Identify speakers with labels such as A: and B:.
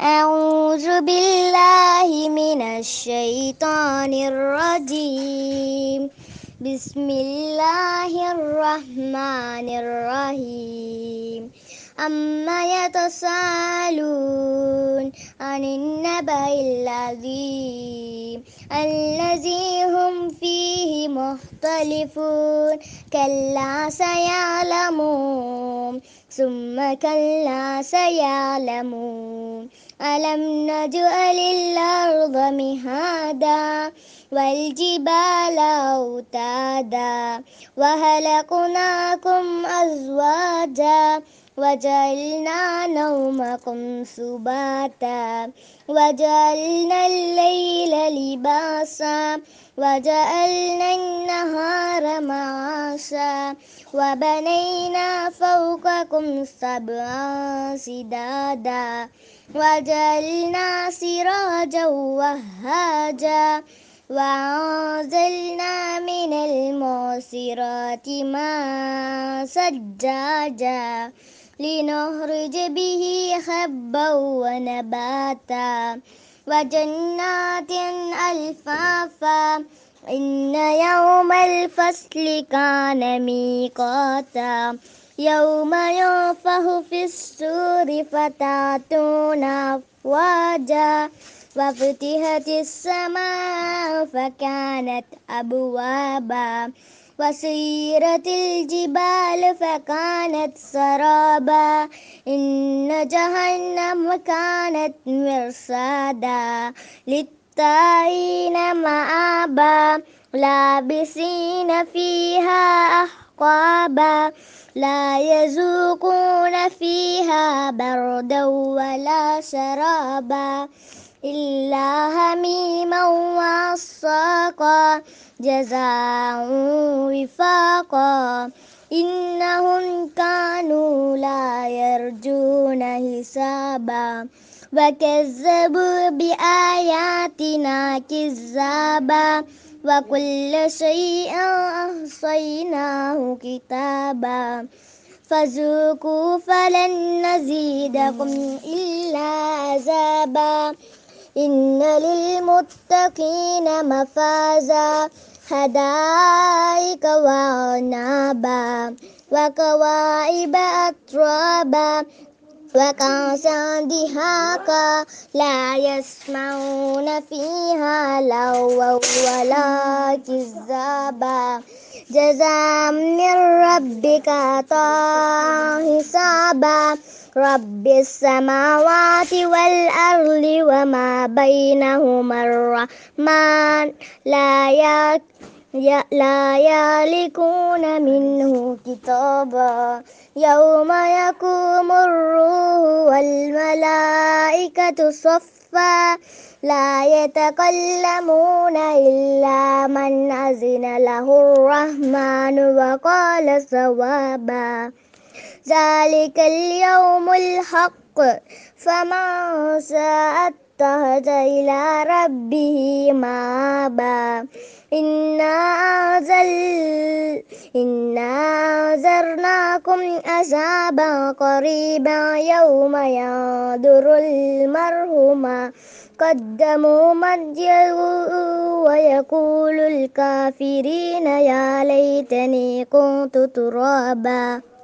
A: أعوذ بالله من الشيطان الرجيم بسم الله الرحمن الرحيم أما يتسألون عن النبأ الذي الذي هم فيه مختلفون كلا سيعلمون ثم كلا سيعلمون ألم نجعل الأرض مهادا والجبال أوتادا وهلقناكم أزواجا وجعلنا نومكم سباتا وجعلنا الليل لباسا وجعلنا النهار معاشا وبنينا فوقكم سبعا سدادا وجعلنا سراجا وهاجا وأنزلنا من المعصرات ماء سجاجا لنخرج به خبا ونباتا وجنات ألفافا إن يوم الفصل كان ميقاتا يوم يوفه في السور فتاتون أفواجا وفتحت السماء فكانت أبوابا وسيرت الجبال فكانت سرابا إن جهنم كانت مرصادا للطاعين مآبا لابسين فيها أحقابا لا يذوقون فيها بردا ولا شرابا إلا هميما وعصاقا جزاء وفاقا إنهم كانوا لا يرجون حسابا وكذبوا بآياتنا كذابا وكل شيء أحصيناه كتابا فذوقوا فلن نزيدكم إلا عذابا إن للمتقين مفازا حدائق وعنابا وكواعب أترابا وكأسا دهاقا لا يسمعون فيها لوا ولا كذابا جزاء من ربك عطاء حسابا كتابا رب السماوات والأرض وما بينهما الرحمن لا يك لا يالكون منه كتابا يوم يقوم الروح والملائكة صفا لا يتكلمون إلا من أذن له الرحمن وقال صوابا ذلك اليوم الحق فمن شاء اضطهد إلى ربه مابا إنا أنزل إنا أنذرناكم عذابا قريبا يوم ينظر المرء ما قدموا مجده ويقول الكافرين يا ليتني كنت ترابا